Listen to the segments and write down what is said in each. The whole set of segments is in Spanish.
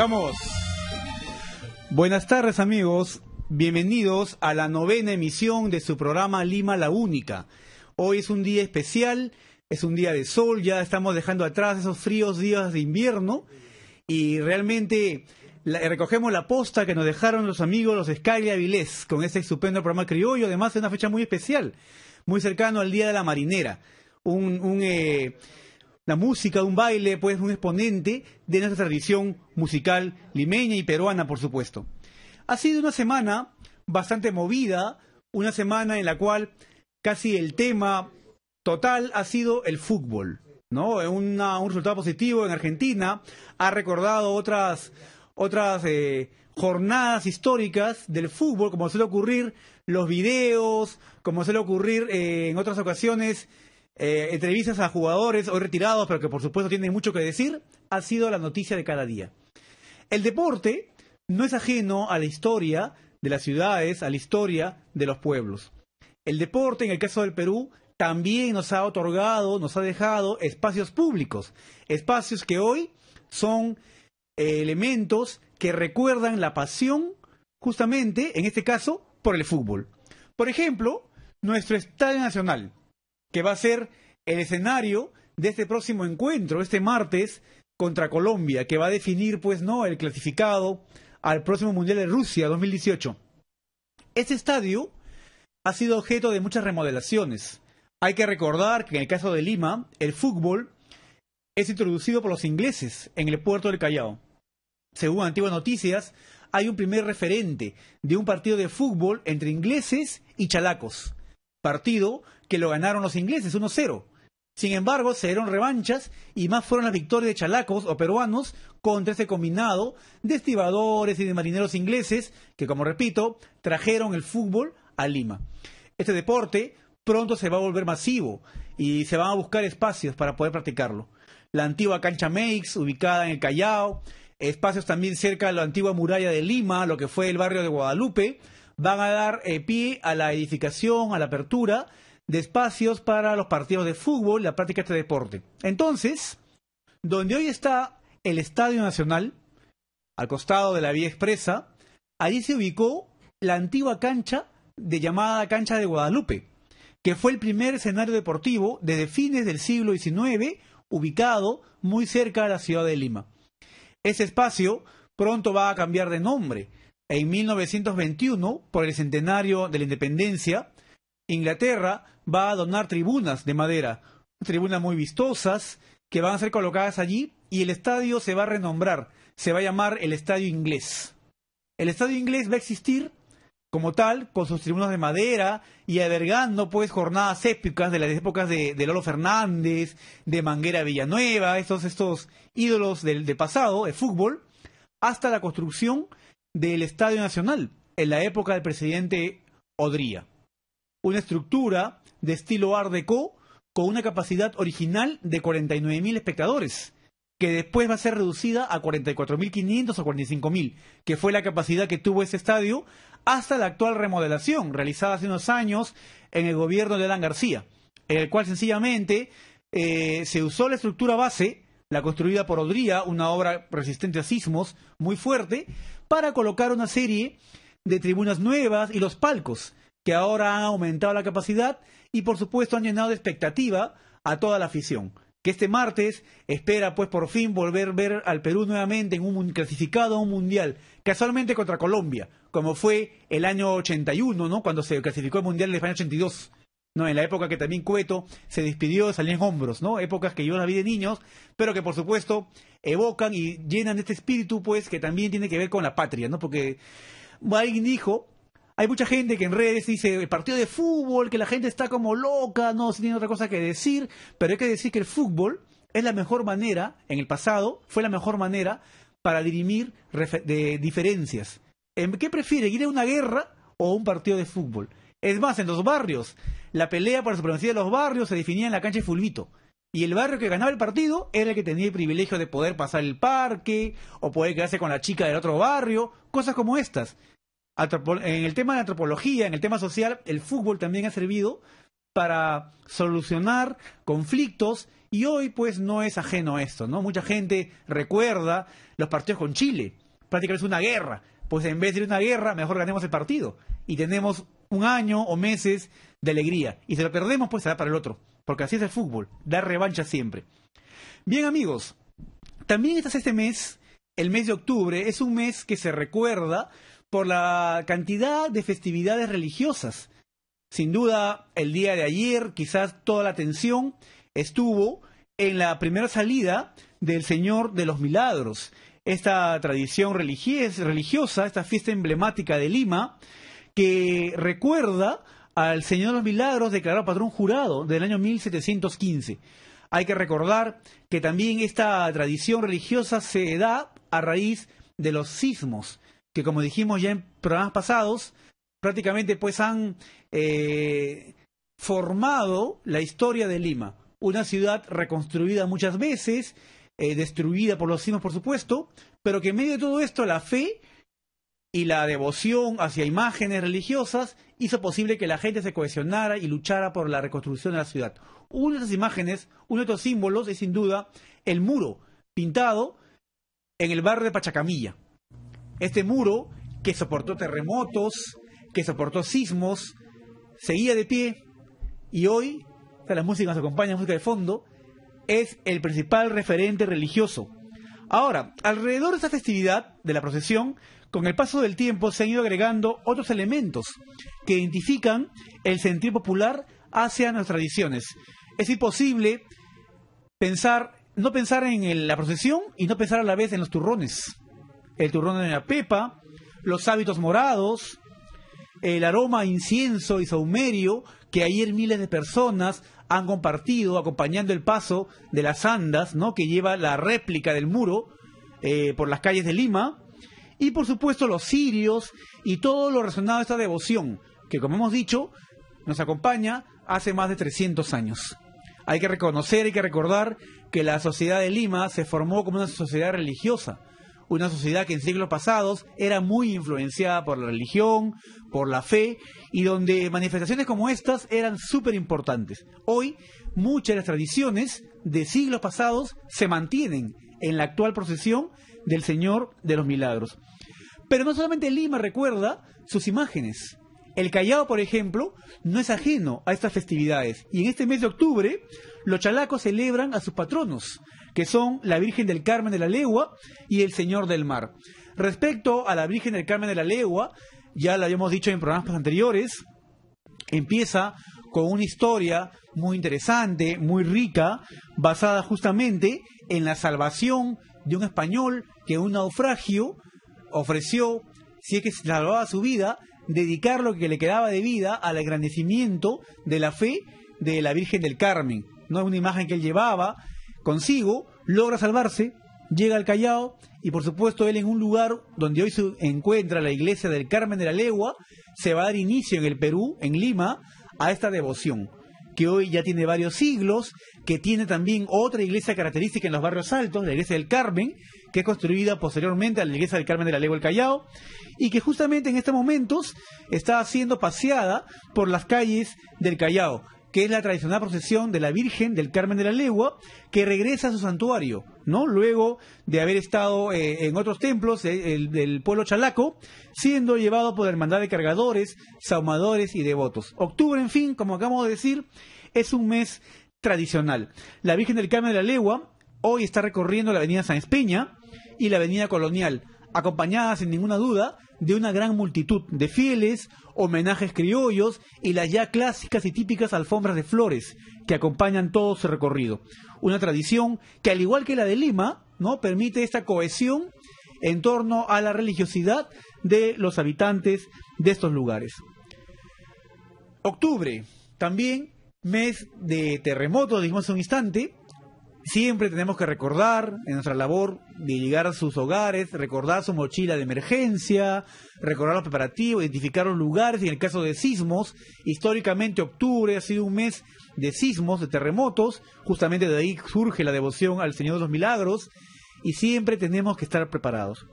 Vamos. Buenas tardes amigos, bienvenidos a la novena emisión de su programa Lima la Única. Hoy es un día especial, es un día de sol, ya estamos dejando atrás esos fríos días de invierno y realmente recogemos la posta que nos dejaron los amigos los Sky Avilés con este estupendo programa criollo, además es una fecha muy especial, muy cercano al Día de la Marinera. Un, un eh, la música, de un baile, pues un exponente de nuestra tradición musical limeña y peruana, por supuesto. Ha sido una semana bastante movida, una semana en la cual casi el tema total ha sido el fútbol, ¿no? un resultado positivo en Argentina, ha recordado otras, otras eh, jornadas históricas del fútbol, como suele ocurrir los videos, como suele ocurrir eh, en otras ocasiones eh, entrevistas a jugadores hoy retirados, pero que por supuesto tienen mucho que decir, ha sido la noticia de cada día. El deporte no es ajeno a la historia de las ciudades, a la historia de los pueblos. El deporte, en el caso del Perú, también nos ha otorgado, nos ha dejado espacios públicos, espacios que hoy son eh, elementos que recuerdan la pasión, justamente, en este caso, por el fútbol. Por ejemplo, nuestro Estadio Nacional, que va a ser el escenario de este próximo encuentro, este martes, contra Colombia, que va a definir, pues, no, el clasificado al próximo Mundial de Rusia 2018. Este estadio ha sido objeto de muchas remodelaciones. Hay que recordar que en el caso de Lima, el fútbol es introducido por los ingleses en el puerto del Callao. Según antiguas noticias, hay un primer referente de un partido de fútbol entre ingleses y chalacos, partido que lo ganaron los ingleses 1-0. Sin embargo, se dieron revanchas y más fueron las victorias de chalacos o peruanos contra ese combinado de estibadores y de marineros ingleses que, como repito, trajeron el fútbol a Lima. Este deporte pronto se va a volver masivo y se van a buscar espacios para poder practicarlo. La antigua cancha Meix, ubicada en el Callao, espacios también cerca de la antigua muralla de Lima, lo que fue el barrio de Guadalupe, van a dar eh, pie a la edificación, a la apertura de espacios para los partidos de fútbol, y la práctica de este deporte. Entonces, donde hoy está el Estadio Nacional, al costado de la vía expresa, allí se ubicó la antigua cancha de llamada cancha de Guadalupe, que fue el primer escenario deportivo desde fines del siglo XIX, ubicado muy cerca de la ciudad de Lima. Ese espacio pronto va a cambiar de nombre. En 1921, por el centenario de la independencia, Inglaterra va a donar tribunas de madera, tribunas muy vistosas, que van a ser colocadas allí y el estadio se va a renombrar, se va a llamar el Estadio Inglés. El Estadio Inglés va a existir como tal, con sus tribunas de madera y albergando pues jornadas épicas de las épocas de, Lolo Fernández, de Manguera Villanueva, estos, estos ídolos del, del pasado, de fútbol, hasta la construcción del Estadio Nacional en la época del presidente Odría. Una estructura de estilo Art Deco con una capacidad original de 49.000 espectadores, que después va a ser reducida a 44.500 o 45.000, que fue la capacidad que tuvo ese estadio hasta la actual remodelación realizada hace unos años en el gobierno de Adán García, en el cual sencillamente eh, se usó la estructura base, la construida por Odría, una obra resistente a sismos muy fuerte, para colocar una serie de tribunas nuevas y los palcos, que ahora han aumentado la capacidad y por supuesto han llenado de expectativa a toda la afición que este martes espera pues por fin volver a ver al Perú nuevamente en un clasificado a un mundial, casualmente contra Colombia, como fue el año 81, ¿no? Cuando se clasificó el mundial de España 82. No, en la época que también Cueto se despidió de salir en hombros, ¿no? Épocas que yo la vi de niños, pero que por supuesto evocan y llenan este espíritu pues que también tiene que ver con la patria, ¿no? Porque alguien dijo hay mucha gente que en redes dice el partido de fútbol, que la gente está como loca, no se tiene otra cosa que decir, pero hay que decir que el fútbol es la mejor manera, en el pasado fue la mejor manera para dirimir de diferencias. ¿En qué prefiere ir a una guerra o un partido de fútbol? Es más, en los barrios, la pelea por la supremacía de los barrios se definía en la cancha de Fulvito. Y el barrio que ganaba el partido era el que tenía el privilegio de poder pasar el parque o poder quedarse con la chica del otro barrio, cosas como estas en el tema de antropología, en el tema social, el fútbol también ha servido para solucionar conflictos y hoy pues no es ajeno a esto, ¿no? Mucha gente recuerda los partidos con Chile, prácticamente es una guerra, pues en vez de una guerra mejor ganemos el partido y tenemos un año o meses de alegría y si lo perdemos pues será para el otro, porque así es el fútbol, da revancha siempre. Bien amigos, también estás este mes, el mes de octubre, es un mes que se recuerda por la cantidad de festividades religiosas. Sin duda, el día de ayer, quizás toda la atención estuvo en la primera salida del Señor de los Milagros, esta tradición religiosa, esta fiesta emblemática de Lima, que recuerda al Señor de los Milagros declarado patrón jurado del año 1715. Hay que recordar que también esta tradición religiosa se da a raíz de los sismos que como dijimos ya en programas pasados, prácticamente pues han eh, formado la historia de Lima, una ciudad reconstruida muchas veces, eh, destruida por los sismos por supuesto, pero que en medio de todo esto la fe y la devoción hacia imágenes religiosas hizo posible que la gente se cohesionara y luchara por la reconstrucción de la ciudad. Una de esas imágenes, uno de estos símbolos es sin duda el muro pintado en el barrio de Pachacamilla. Este muro que soportó terremotos, que soportó sismos, seguía de pie y hoy, la música nos acompaña, la música de fondo, es el principal referente religioso. Ahora, alrededor de esta festividad de la procesión, con el paso del tiempo se han ido agregando otros elementos que identifican el sentir popular hacia nuestras tradiciones. Es imposible pensar, no pensar en la procesión y no pensar a la vez en los turrones el turrón de la Pepa, los hábitos morados, el aroma a incienso y saumerio que ayer miles de personas han compartido acompañando el paso de las andas, ¿no? Que lleva la réplica del muro eh, por las calles de Lima. Y por supuesto los cirios y todo lo relacionado a esta devoción, que como hemos dicho, nos acompaña hace más de 300 años. Hay que reconocer, hay que recordar que la sociedad de Lima se formó como una sociedad religiosa, una sociedad que en siglos pasados era muy influenciada por la religión, por la fe, y donde manifestaciones como estas eran súper importantes. Hoy, muchas de las tradiciones de siglos pasados se mantienen en la actual procesión del Señor de los Milagros. Pero no solamente Lima recuerda sus imágenes. El Callao, por ejemplo, no es ajeno a estas festividades. Y en este mes de octubre, los chalacos celebran a sus patronos, que son la Virgen del Carmen de la Legua y el Señor del Mar. Respecto a la Virgen del Carmen de la Legua, ya lo habíamos dicho en programas anteriores, empieza con una historia muy interesante, muy rica, basada justamente en la salvación de un español que un naufragio ofreció, si es que salvaba su vida, dedicar lo que le quedaba de vida al agradecimiento de la fe de la Virgen del Carmen. ¿no? es Una imagen que él llevaba consigo, logra salvarse, llega al Callao y por supuesto él en un lugar donde hoy se encuentra la iglesia del Carmen de la Legua, se va a dar inicio en el Perú, en Lima, a esta devoción que hoy ya tiene varios siglos, que tiene también otra iglesia característica en los barrios altos, la iglesia del Carmen, que es construida posteriormente a la iglesia del Carmen de la Legua del Callao, y que justamente en estos momentos está siendo paseada por las calles del Callao que es la tradicional procesión de la Virgen del Carmen de la Legua, que regresa a su santuario, ¿no? Luego de haber estado eh, en otros templos eh, del pueblo chalaco, siendo llevado por la hermandad de cargadores, saumadores y devotos. Octubre, en fin, como acabamos de decir, es un mes tradicional. La Virgen del Carmen de la Legua hoy está recorriendo la avenida San Espeña y la avenida Colonial, acompañada sin ninguna duda de una gran multitud de fieles, homenajes criollos y las ya clásicas y típicas alfombras de flores que acompañan todo su recorrido. Una tradición que, al igual que la de Lima, ¿no? permite esta cohesión en torno a la religiosidad de los habitantes de estos lugares. Octubre, también mes de terremoto, dijimos hace un instante, Siempre tenemos que recordar en nuestra labor de llegar a sus hogares, recordar su mochila de emergencia, recordar los preparativos, identificar los lugares y en el caso de sismos, históricamente octubre ha sido un mes de sismos, de terremotos, justamente de ahí surge la devoción al Señor de los Milagros y siempre tenemos que estar preparados.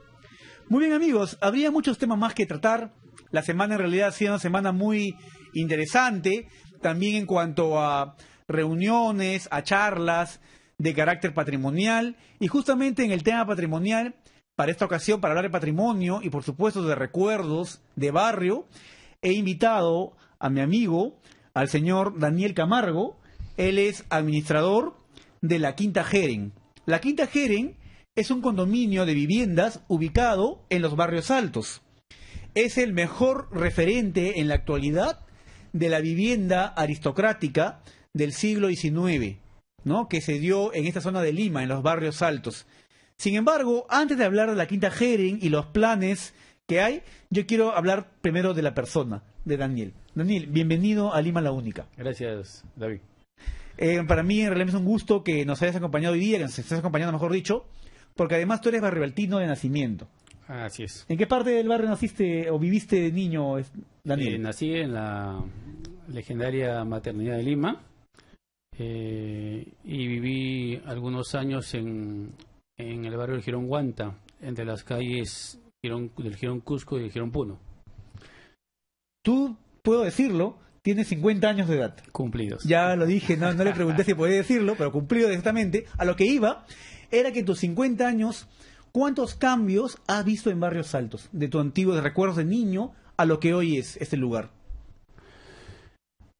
Muy bien amigos, habría muchos temas más que tratar. La semana en realidad ha sido una semana muy interesante, también en cuanto a reuniones, a charlas, de carácter patrimonial. Y justamente en el tema patrimonial, para esta ocasión, para hablar de patrimonio y por supuesto de recuerdos de barrio, he invitado a mi amigo, al señor Daniel Camargo. Él es administrador de la Quinta Jeren. La Quinta Jeren es un condominio de viviendas ubicado en los barrios altos. Es el mejor referente en la actualidad de la vivienda aristocrática del siglo XIX que se dio en esta zona de Lima, en los barrios altos. Sin embargo, antes de hablar de la quinta Hering y los planes que hay, yo quiero hablar primero de la persona, de Daniel. Daniel, bienvenido a Lima La Única. Gracias, David. Eh, para mí, en realidad es un gusto que nos hayas acompañado hoy día, que nos estés acompañando, mejor dicho, porque además tú eres barribaltino de nacimiento. Así es. ¿En qué parte del barrio naciste o viviste de niño, Daniel? Eh, nací en la legendaria maternidad de Lima, eh, y viví algunos años en, en el barrio del Girón Guanta, entre las calles del Girón Cusco y del Girón Puno. Tú, puedo decirlo, tienes 50 años de edad. Cumplidos. Ya lo dije, no, le pregunté si podía decirlo, pero cumplido exactamente. A lo que iba era que tus 50 años, ¿cuántos cambios has visto en Barrios Altos? De tu antiguo, de recuerdos de niño a lo que hoy es este lugar.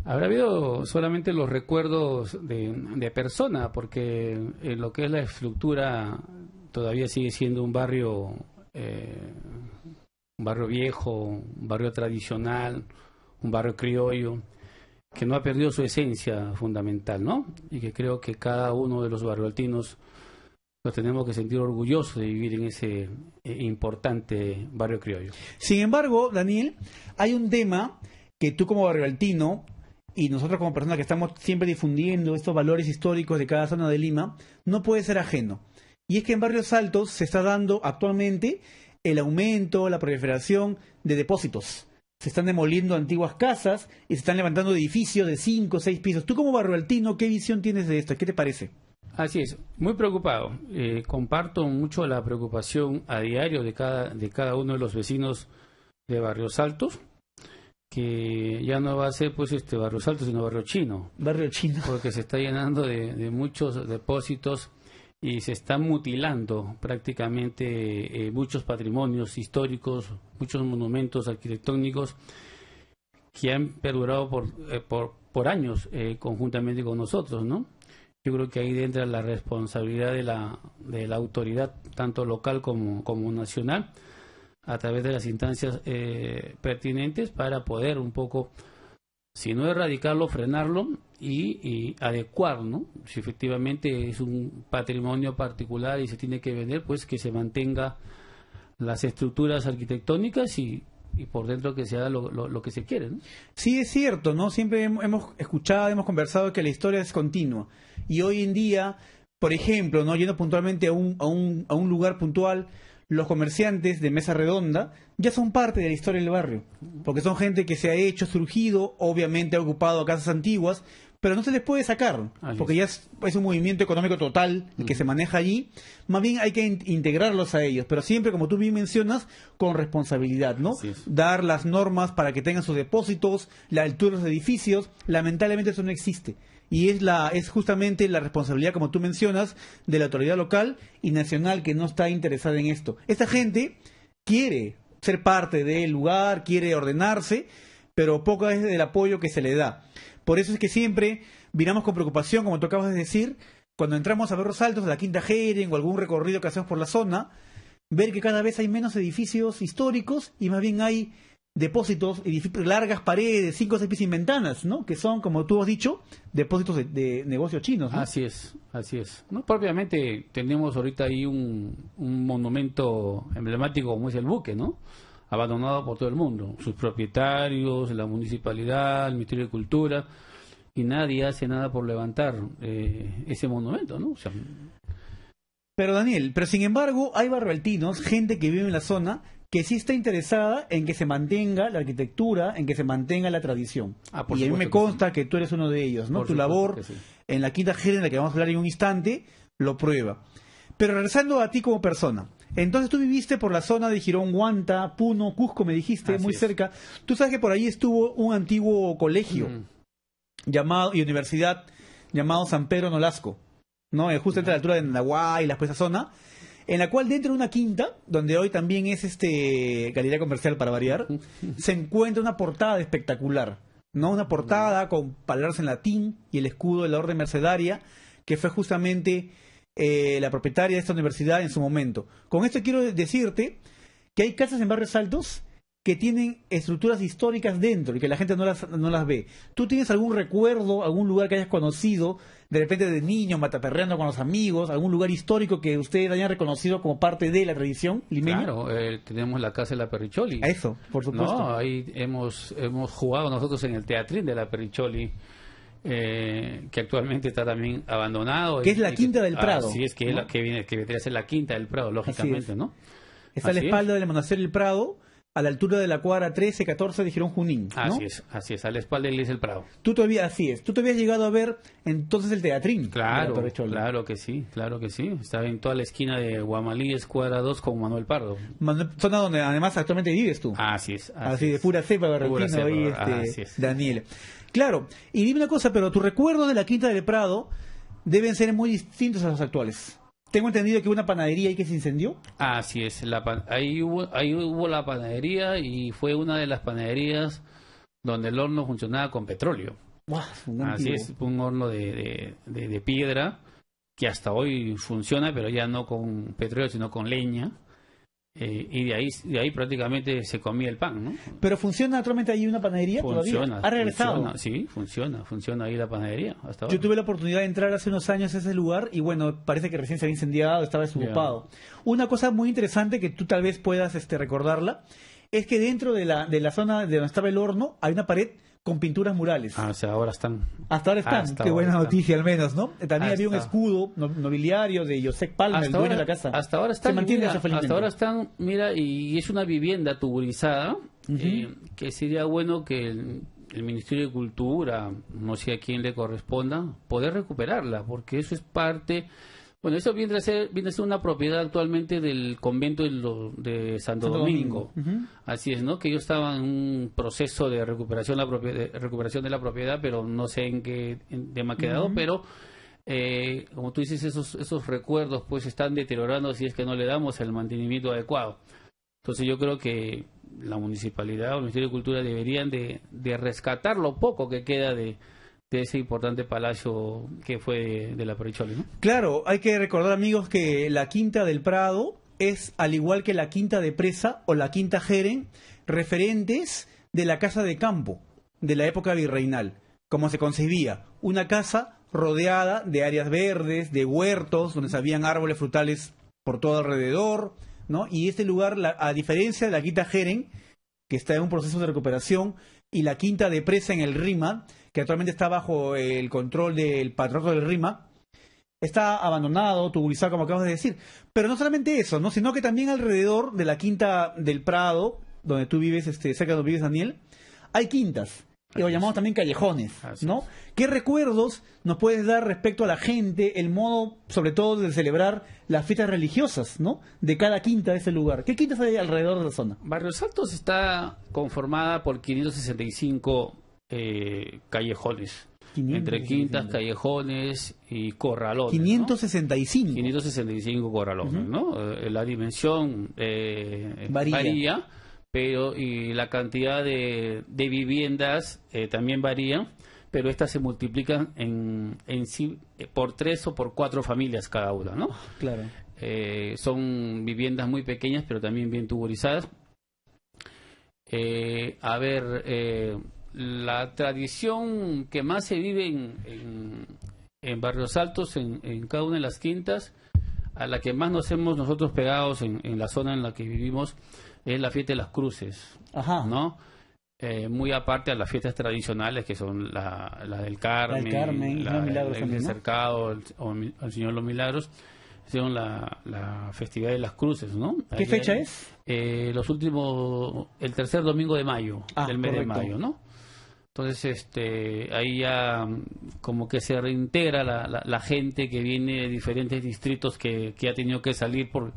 Habrá habido solamente los recuerdos de, de persona, porque eh, lo que es la estructura todavía sigue siendo un barrio, eh, un barrio viejo, un barrio tradicional, un barrio criollo, que no ha perdido su esencia fundamental, ¿no? Y que creo que cada uno de los barrioltinos nos tenemos que sentir orgullosos de vivir en ese eh, importante barrio criollo. Sin embargo, Daniel, hay un tema que tú como barrioltino y nosotros como personas que estamos siempre difundiendo estos valores históricos de cada zona de Lima, no puede ser ajeno. Y es que en barrios altos se está dando actualmente el aumento, la proliferación de depósitos. Se están demoliendo antiguas casas y se están levantando edificios de cinco o seis pisos. Tú como barrio altino, ¿qué visión tienes de esto? ¿Qué te parece? Así es, muy preocupado. Eh, comparto mucho la preocupación a diario de cada, de cada uno de los vecinos de Barrios Altos que ya no va a ser pues este barrio salto sino barrio chino barrio chino porque se está llenando de, muchos depósitos y se está mutilando prácticamente eh, muchos patrimonios históricos muchos monumentos arquitectónicos que han perdurado por, eh, por, años eh, conjuntamente con nosotros no yo creo que ahí entra la responsabilidad de la, de la autoridad tanto local como, como nacional a través de las instancias eh, pertinentes para poder un poco, si no erradicarlo, frenarlo y, y adecuarlo. ¿no? Si efectivamente es un patrimonio particular y se tiene que vender, pues que se mantenga las estructuras arquitectónicas y por dentro que se haga lo, que se quiere. Sí, es cierto, ¿no? Siempre hemos escuchado, hemos conversado que la historia es continua. Y hoy en día, por ejemplo, ¿no? Yendo puntualmente a un, a un, a un lugar puntual, los comerciantes de mesa redonda ya son parte de la historia del barrio, porque son gente que se ha hecho, surgido, obviamente ha ocupado casas antiguas, pero no se les puede sacar, porque ya es, un movimiento económico total el que se maneja allí. Más bien hay que integrarlos a ellos, pero siempre, como tú bien mencionas, con responsabilidad, ¿no? Dar las normas para que tengan sus depósitos, la altura de los edificios, lamentablemente eso no existe y es la es justamente la responsabilidad como tú mencionas de la autoridad local y nacional que no está interesada en esto. Esta gente quiere ser parte del lugar, quiere ordenarse, pero poca es el apoyo que se le da. Por eso es que siempre miramos con preocupación, como tocamos acabas de decir, cuando entramos a los Altos, a la Quinta Jeren o algún recorrido que hacemos por la zona, ver que cada vez hay menos edificios históricos y más bien hay depósitos, edificios, largas paredes, cinco o seis pisos y ventanas, ¿no? Que son, como tú has dicho, depósitos de, negocios chinos. Así es, así es. No, propiamente tenemos ahorita ahí un, un monumento emblemático como es el buque, ¿no? Abandonado por todo el mundo, sus propietarios, la municipalidad, el Ministerio de Cultura, y nadie hace nada por levantar eh, ese monumento, ¿no? pero Daniel, pero sin embargo hay barbaltinos, gente que vive en la zona, que sí está interesada en que se mantenga la arquitectura, en que se mantenga la tradición. Ah, y a mí me consta que, tú eres uno de ellos, ¿no? tu labor en la quinta gira, la que vamos a hablar en un instante, lo prueba. Pero regresando a ti como persona, entonces tú viviste por la zona de Girón, Guanta, Puno, Cusco, me dijiste, muy cerca. Tú sabes que por ahí estuvo un antiguo colegio mm. llamado y universidad llamado San Pedro Nolasco, ¿no? Eh, Justo entre la altura de Nahuay y la pues, esa zona en la cual dentro de una quinta, donde hoy también es este galería comercial para variar, se encuentra una portada espectacular, ¿no? Una portada con palabras en latín y el escudo de la Orden Mercedaria, que fue justamente eh, la propietaria de esta universidad en su momento. Con esto quiero decirte que hay casas en barrios altos que tienen estructuras históricas dentro y que la gente no las, no las ve. ¿Tú tienes algún recuerdo, algún lugar que hayas conocido de repente de niño, mataperreando con los amigos, algún lugar histórico que ustedes hayan reconocido como parte de la tradición limeña? Claro, eh, tenemos la Casa de la Perricholi. Eso, por supuesto. No, ahí hemos, hemos jugado nosotros en el teatrín de la Perricholi. Eh, que actualmente está también abandonado. Que es la Quinta del ah, Prado. Sí, es que, es la, que, viene, que vendría ser la Quinta del Prado, lógicamente, ¿no? Está a la espalda del Monasterio del Prado, a la altura de la cuadra 13, 14 dijeron Junín. ¿no? Así es, así es, a la espalda de Luis el Prado. Tú todavía, así es, tú te habías llegado a ver entonces el teatrín. Claro, claro que sí, claro que sí. Estaba en toda la esquina de Guamalí, cuadra 2, con Manuel Pardo. zona donde además actualmente vives tú. Así es. Así, de pura cepa barroquina ahí, este, Daniel. Claro, y dime una cosa, pero tus recuerdos de la Quinta del Prado deben ser muy distintos a los actuales. Tengo entendido que hubo una panadería ahí que se incendió. Así es, ahí, hubo, la panadería y fue una de las panaderías donde el horno funcionaba con petróleo. Así es, un horno de, piedra que hasta hoy funciona, pero ya no con petróleo, sino con leña. Eh, y de ahí, de ahí prácticamente se comía el pan, ¿no? Pero funciona actualmente ahí una panadería funciona, Ha regresado. Funciona, sí, funciona, funciona ahí la panadería. Hasta Yo tuve la oportunidad de entrar hace unos años a ese lugar y bueno, parece que recién se había incendiado, estaba desocupado. Una cosa muy interesante que tú tal vez puedas este, recordarla es que dentro de la, de la zona de donde estaba el horno hay una pared con pinturas murales. Ah, o sea, ahora están. Hasta ahora están. Ah, qué buena noticia, al menos, ¿no? También había un escudo nobiliario de Josep Palma, el dueño de la casa. Hasta ahora están. Se mantiene mira, Hasta ahora están, mira, y es una vivienda tuburizada, eh, que sería bueno que el, el, Ministerio de Cultura, no sé a quién le corresponda, poder recuperarla, porque eso es parte bueno, eso viene a ser, viene a ser una propiedad actualmente del convento de, Santo, Domingo. Así es, ¿no? Que ellos estaban en un proceso de recuperación, la de recuperación de la propiedad, pero no sé en qué tema ha quedado, pero eh, como tú dices, esos, esos recuerdos pues están deteriorando si es que no le damos el mantenimiento adecuado. Entonces yo creo que la municipalidad o el Ministerio de Cultura deberían de, de rescatar lo poco que queda de, de ese importante palacio que fue de la Perichole, Claro, hay que recordar, amigos, que la Quinta del Prado es, al igual que la Quinta de Presa o la Quinta Jeren, referentes de la Casa de Campo de la época virreinal, como se concebía, una casa rodeada de áreas verdes, de huertos, donde habían árboles frutales por todo alrededor, ¿no? Y este lugar, a diferencia de la Quinta Jeren, que está en un proceso de recuperación, y la Quinta de Presa en el Rima, que actualmente está bajo el control del patronato del RIMA, está abandonado, tubulizado, como acabas de decir. Pero no solamente eso, ¿no? sino que también alrededor de la quinta del Prado, donde tú vives, este, cerca de donde vives, Daniel, hay quintas. que lo llamamos también callejones, ¿no? ¿Qué recuerdos nos puedes dar respecto a la gente, el modo, sobre todo, de celebrar las fiestas religiosas, ¿no? De cada quinta de ese lugar. ¿Qué quintas hay alrededor de la zona? Barrio Altos está conformada por 565 eh, callejones. Entre quintas, callejones y corralones. 565. 565 corralones, ¿no? Eh, la dimensión eh, varía. pero y la cantidad de, viviendas también varía, pero estas se multiplican en, en, por tres o por cuatro familias cada una, ¿no? Ah, claro. son viviendas muy pequeñas, pero también bien tuborizadas a ver la tradición que más se vive en, en, Barrios Altos, en, cada una de las quintas, a la que más nos hemos nosotros pegados en, la zona en la que vivimos, es la fiesta de las cruces, Ajá. ¿no? Eh, muy aparte a las fiestas tradicionales que son la, la del Carmen, la, del Carmen, el, Cercado, el, Señor los Milagros, son la, festividad de las cruces, ¿no? ¿Qué fecha es? Eh, los últimos, el tercer domingo de mayo, ah, del mes de mayo, ¿no? Entonces, este, ahí ya mm, como que se reintegra la, gente que viene de diferentes distritos que, que ha tenido que salir por,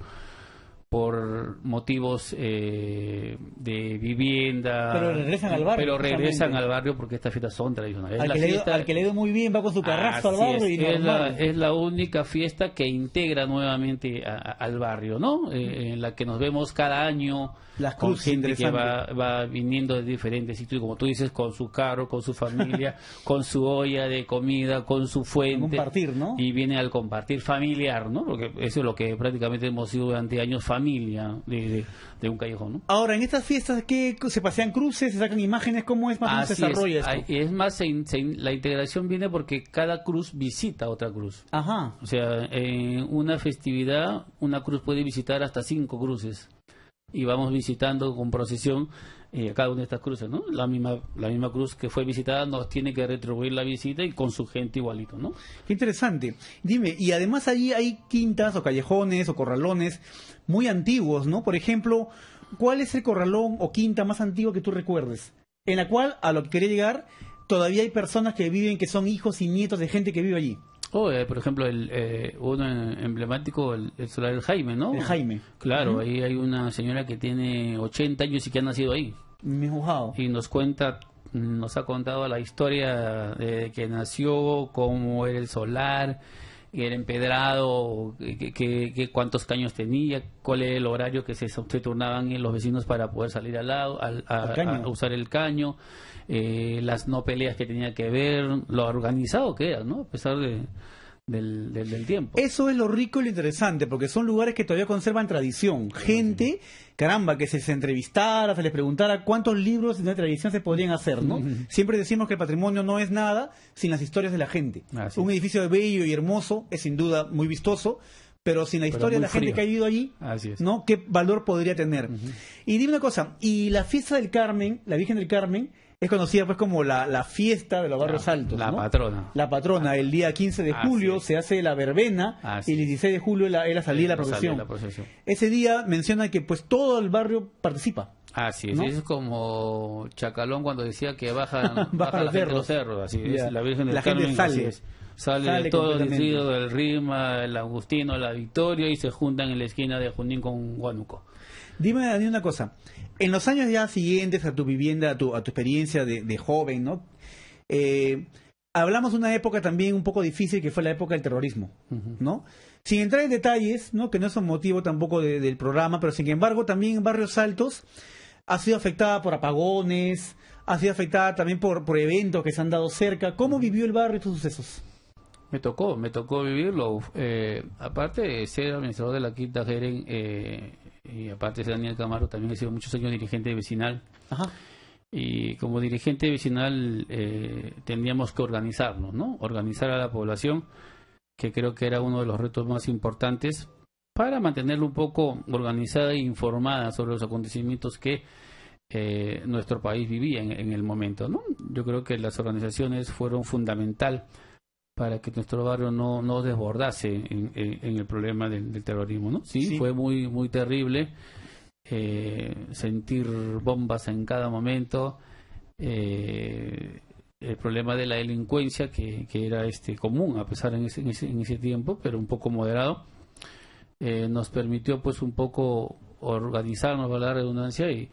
por motivos eh, de vivienda. Pero regresan al barrio. Pero regresan al barrio porque esta fiesta son tradicionales. Al, que, le al que le dio muy bien va con su carrazo al barrio. Es, y es, la, es, la, única fiesta que integra nuevamente al barrio, ¿no? Eh, en la que nos vemos cada año las con gente que va, viniendo de diferentes sitios, como tú dices, con su carro, con su familia, con su olla de comida, con su fuente. Compartir, ¿no? Y viene al compartir familiar, ¿no? Porque eso es lo que prácticamente hemos sido durante años familia de, un callejón, ¿no? Ahora, en estas fiestas, que ¿Se pasean cruces? ¿Se sacan imágenes? ¿Cómo es más desarrollado se desarrolla es. es más, la integración viene porque cada cruz visita otra cruz. Ajá. O sea, en una festividad, una cruz puede visitar hasta cinco cruces y vamos visitando con procesión eh, cada una de estas cruces, ¿no? La misma, la misma cruz que fue visitada nos tiene que retribuir la visita y con su gente igualito, ¿no? Qué interesante. Dime, y además allí hay quintas o callejones o corralones muy antiguos, ¿no? Por ejemplo, ¿cuál es el corralón o quinta más antiguo que tú recuerdes? En la cual, a lo que quería llegar, todavía hay personas que viven que son hijos y nietos de gente que vive allí. Eh, por ejemplo, el, uno eh, emblemático, el, solar del Jaime, ¿no? El Jaime. Claro, ahí hay una señora que tiene 80 años y que ha nacido ahí. Mi Y nos cuenta, nos ha contado la historia de que nació, cómo era el solar era empedrado, que, cuántos caños tenía, cuál era el horario que se, se los vecinos para poder salir al lado, al, a, usar el caño, eh, las no peleas que tenía que ver, lo organizado que era, ¿no? A pesar de del, tiempo. Eso es lo rico y lo interesante, porque son lugares que todavía conservan tradición. Gente, caramba, que se, entrevistara, se les preguntara cuántos libros de tradición se podrían hacer, ¿no? Siempre decimos que el patrimonio no es nada sin las historias de la gente. Un edificio bello y hermoso es sin duda muy vistoso, pero sin la historia de la gente que ha vivido allí, ¿no? ¿Qué valor podría tener? Y dime una cosa, y la fiesta del Carmen, la Virgen del Carmen, es conocida pues como la, fiesta de los barrios altos. La patrona. La patrona. El día 15 de julio se hace la verbena y el 16 de julio es la salida, de la procesión. Ese día menciona que pues todo el barrio participa. Así es, es como Chacalón cuando decía que baja, la los cerros, así la Virgen la gente sale sale, todo decidido del Rima, el Agustino, la Victoria y se juntan en la esquina de Junín con Huánuco. Dime, Dani, una cosa. En los años ya siguientes a tu vivienda, a tu, experiencia de, joven, ¿no? Eh, hablamos de una época también un poco difícil que fue la época del terrorismo, ¿no? Sin entrar en detalles, ¿no? Que no es un motivo tampoco del programa, pero sin embargo también Barrios Altos ha sido afectada por apagones, ha sido afectada también por, por eventos que se han dado cerca. ¿Cómo vivió el barrio estos sucesos? me tocó, me tocó vivirlo. Eh, aparte de ser administrador de la quinta Jeren, eh, y aparte de ser Daniel Camaro, también he sido muchos años dirigente vecinal. Y como dirigente vecinal eh, teníamos que organizarnos, ¿no? Organizar a la población, que creo que era uno de los retos más importantes, para mantenerlo un poco organizada e informada sobre los acontecimientos que eh, nuestro país vivía en, el momento, Yo creo que las organizaciones fueron fundamental para que nuestro barrio no, no desbordase en, el problema del, terrorismo, ¿no? Sí, fue muy, muy terrible eh, sentir bombas en cada momento, eh, el problema de la delincuencia que, era este común, a pesar en ese, tiempo, pero un poco moderado, eh, nos permitió pues un poco organizarnos, la redundancia, y,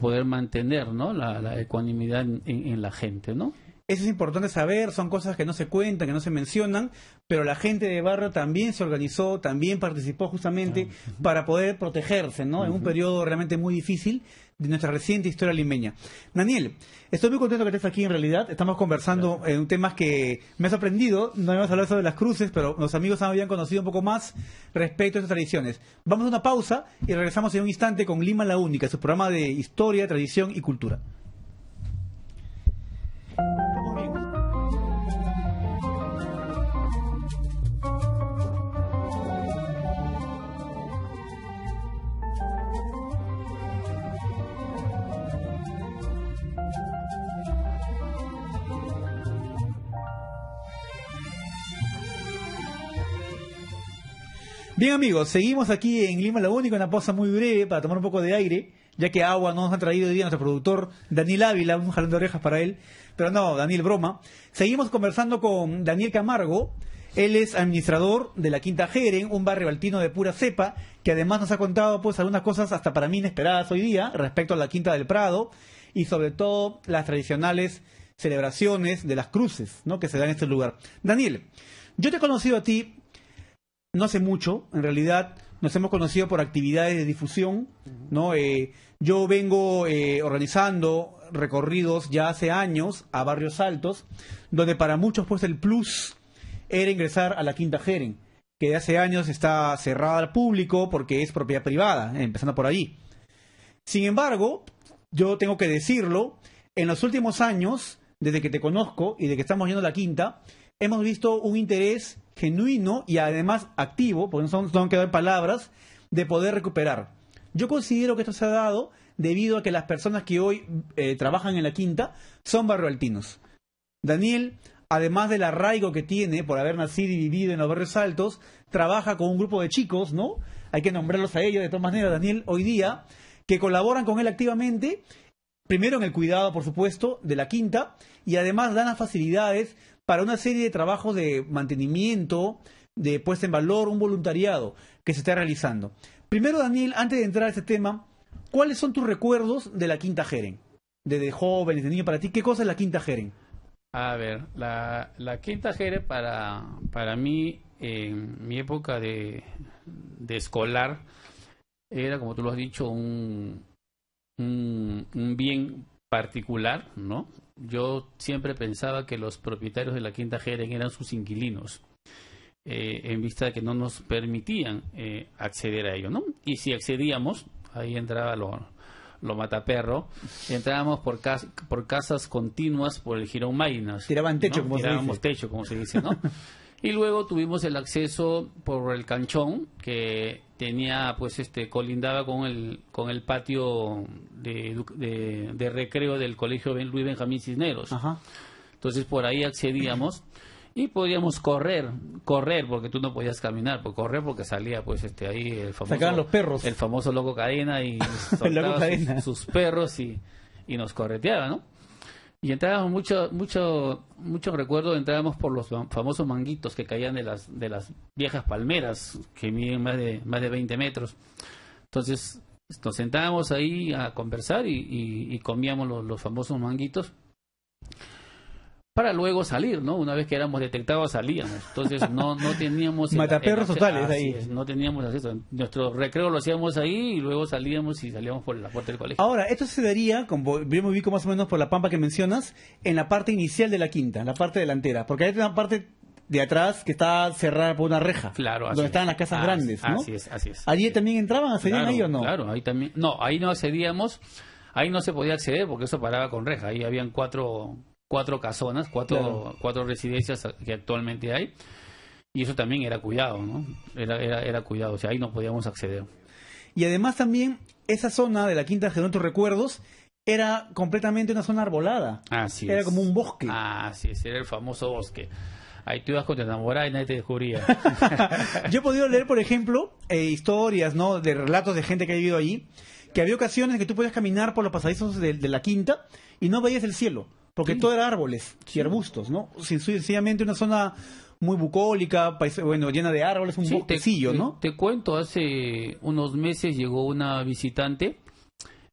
poder mantener ¿no? la, ecuanimidad en, en la gente, ¿no? Eso es importante saber, son cosas que no se cuentan, que no se mencionan, pero la gente de barrio también se organizó, también participó justamente ah, para poder protegerse, ¿no? En un periodo realmente muy difícil de nuestra reciente historia limeña. Daniel, estoy muy contento que estés aquí en realidad. Estamos conversando en en temas que me ha sorprendido. No habíamos hablado sobre las cruces, pero los amigos habían conocido un poco más respecto a estas tradiciones. Vamos a una pausa y regresamos en un instante con Lima la Única, su programa de historia, tradición y cultura. Bien amigos, seguimos aquí en Lima La Única, una pausa muy breve para tomar un poco de aire, ya que agua nos ha traído hoy día nuestro productor Daniel Ávila, un jalón de orejas para él, pero no, Daniel broma. Seguimos conversando con Daniel Camargo, él es administrador de la Quinta Jeren, un barrio altino de pura cepa, que además nos ha contado pues algunas cosas hasta para mí inesperadas hoy día respecto a la Quinta del Prado y sobre todo las tradicionales celebraciones de las cruces, ¿no? que se dan en este lugar. Daniel, yo te he conocido a ti no hace mucho, en realidad nos hemos conocido por actividades de difusión, ¿no? Eh, yo vengo eh, organizando recorridos ya hace años a barrios altos, donde para muchos pues el plus era ingresar a la Quinta Jeren, que de hace años está cerrada al público porque es propiedad privada, eh, empezando por allí. Sin embargo, yo tengo que decirlo, en los últimos años, desde que te conozco y de que estamos yendo a la Quinta, hemos visto un interés genuino y además activo, porque no son, que dar palabras, de poder recuperar. Yo considero que esto se ha dado debido a que las personas que hoy eh, trabajan en la quinta son barroaltinos. Daniel, además del arraigo que tiene por haber nacido y vivido en los barrios altos, trabaja con un grupo de chicos, ¿no? Hay que nombrarlos a ellos de todas maneras, Daniel, hoy día, que colaboran con él activamente, primero en el cuidado, por supuesto, de la quinta, y además dan las facilidades para una serie de trabajos de mantenimiento, de puesta en valor, un voluntariado que se está realizando. Primero, Daniel, antes de entrar a este tema, ¿cuáles son tus recuerdos de la Quinta Jeren? Desde jóvenes, desde niño, para ti, ¿qué cosa es la Quinta Jeren? A ver, la, Quinta Jeren para, para mí, en mi época de, escolar, era, como tú lo has dicho, un, un bien particular, ¿no? Yo siempre pensaba que los propietarios de la quinta Jeren eran sus inquilinos. Eh, en vista de que no nos permitían eh, acceder a ello, ¿no? Y si accedíamos, ahí entraba lo, lo mataperro, entrábamos por, por casas continuas por el Girón mainas Tiraban techo, como techo, como se dice, ¿no? Y luego tuvimos el acceso por el canchón, que tenía, pues, este, colindaba con el, con el patio de, recreo del Colegio ben, Luis Benjamín Cisneros. Entonces, por ahí accedíamos y podíamos correr, correr porque tú no podías caminar, pues correr porque salía pues este ahí el famoso El famoso loco cadena y Sus, perros y, y nos correteaba, ¿no? Y entrábamos mucho, mucho, mucho recuerdo, entrábamos por los famosos manguitos que caían de las, de las viejas palmeras que miden más de, más de 20 metros. Entonces nos sentábamos ahí a conversar y, comíamos los famosos manguitos para luego salir, ¿no? Una vez que éramos detectados salíamos. Entonces no, no teníamos... Mataperros totales ahí. no teníamos acceso. Nuestro recreo lo hacíamos ahí y luego salíamos y salíamos por la puerta del colegio. Ahora, esto se daría, como bien me ubico más o menos por la pampa que mencionas, en la parte inicial de la quinta, en la parte delantera, porque hay una parte de atrás que está cerrada por una reja. Claro, así Donde estaban las casas grandes, ¿no? Así es, así es. ¿Allí también entraban, accedían ahí o no? Claro, ahí también. No, ahí no accedíamos. Ahí no se podía acceder porque eso paraba con reja. Ahí habían cuatro, cuatro casonas, cuatro, cuatro residencias que actualmente hay. Y eso también era cuidado, ¿no? Era, era, cuidado, o sea, ahí no podíamos acceder. Y además también esa zona de la Quinta de tus Recuerdos era completamente una zona arbolada. Así era como un bosque. Así es, era el famoso bosque. Ahí tú ibas con tu enamorada y nadie te descubría. Yo he podido leer, por ejemplo, eh, historias, ¿no? De relatos de gente que ha vivido ahí que había ocasiones en que tú podías caminar por los pasadizos de la quinta y no veías el cielo porque todo era árboles y arbustos, ¿no? Sencillamente una zona muy bucólica, bueno, llena de árboles, un bosquecillo, ¿no? Te cuento, hace unos meses llegó una visitante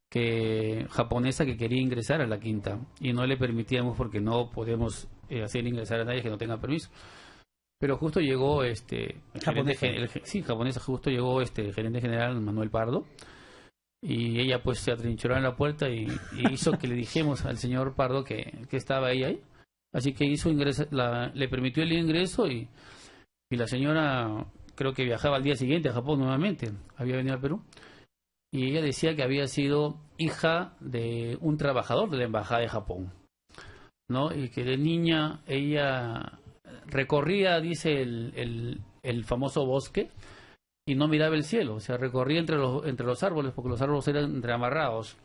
que japonesa que quería ingresar a la quinta y no le permitíamos porque no podemos eh, hacer ingresar a nadie que no tenga permiso. Pero justo llegó este el, sí, japonesa justo llegó este gerente general Manuel Pardo y ella pues se atrincheró en la puerta y, hizo que le dijimos al señor Pardo que, que estaba ahí ahí. Así que hizo ingreso le permitió el ingreso y, y la señora creo que viajaba al día siguiente a Japón nuevamente, había venido al Perú. Y ella decía que había sido hija de un trabajador de la Embajada de Japón. ¿no? Y que de niña ella recorría, dice, el, el, el famoso bosque y no miraba el cielo, o sea, recorría entre los, entre los árboles porque los árboles eran entreamarrados.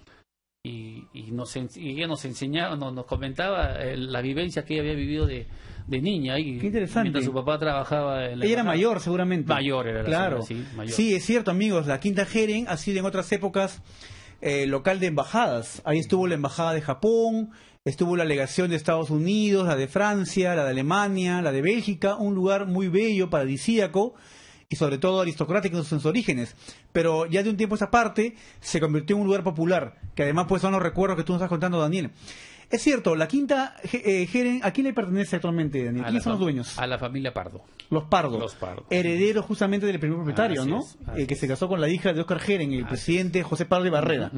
Y, y, nos, y ella nos enseñaba, nos, nos comentaba eh, la vivencia que ella había vivido de, niña. Y, interesante. Mientras su papá trabajaba en la Ella era mayor, seguramente. Mayor era claro. sí, es cierto, amigos. La Quinta Jeren ha sido en otras épocas eh, local de embajadas. Ahí estuvo la embajada de Japón, estuvo la legación de Estados Unidos, la de Francia, la de Alemania, la de Bélgica, un lugar muy bello, paradisíaco, y sobre todo aristocráticos en sus orígenes, pero ya de un tiempo esa parte se convirtió en un lugar popular, que además pues son los recuerdos que tú nos estás contando, Daniel. Es cierto, la quinta eh, Jeren, ¿a quién le pertenece actualmente, Daniel? ¿Quiénes son los dueños? A la familia Pardo. Los Pardo. Los Pardo. Herederos justamente del primer propietario, ¿no? El que se casó con la hija de Oscar Jeren, el presidente José Pardo de Barrera.